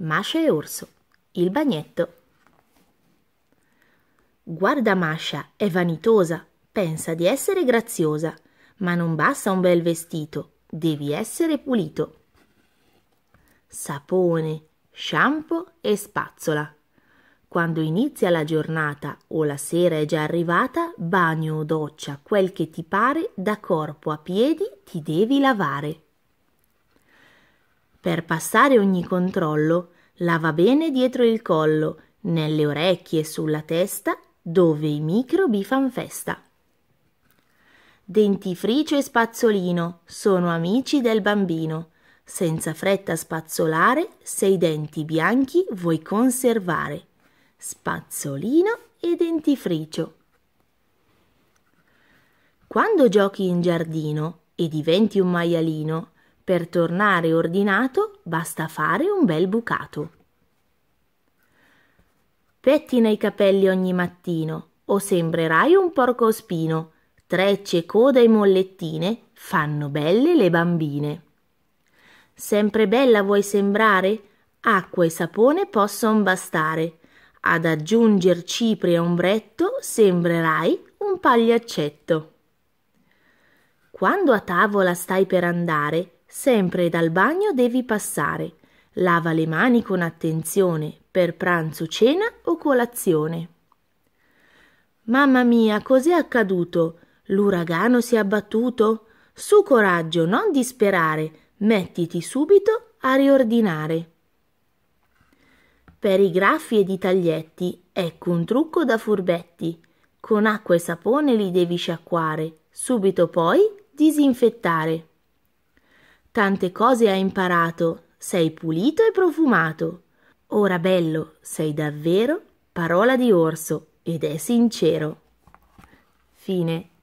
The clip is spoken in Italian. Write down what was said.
Masha e Orso. Il bagnetto. Guarda Masha, è vanitosa, pensa di essere graziosa, ma non basta un bel vestito, devi essere pulito. Sapone, shampoo e spazzola. Quando inizia la giornata o la sera è già arrivata, bagno o doccia, quel che ti pare, da corpo a piedi ti devi lavare. Per passare ogni controllo, lava bene dietro il collo, nelle orecchie e sulla testa, dove i microbi fan festa. Dentifricio e spazzolino sono amici del bambino. Senza fretta spazzolare, se i denti bianchi vuoi conservare. Spazzolino e dentifricio. Quando giochi in giardino e diventi un maialino, per tornare ordinato basta fare un bel bucato. Pettina i capelli ogni mattino, o sembrerai un porco spino. Trecce, coda e mollettine fanno belle le bambine. Sempre bella vuoi sembrare? Acqua e sapone posson bastare. Ad aggiunger cipria e ombretto sembrerai un pagliaccetto. Quando a tavola stai per andare, Sempre dal bagno devi passare. Lava le mani con attenzione per pranzo, cena o colazione. Mamma mia, cos'è accaduto? L'uragano si è abbattuto? Su coraggio, non disperare, mettiti subito a riordinare. Per i graffi ed i taglietti, ecco un trucco da furbetti. Con acqua e sapone li devi sciacquare, subito poi disinfettare. Tante cose hai imparato, sei pulito e profumato. Ora bello, sei davvero parola di orso ed è sincero. Fine.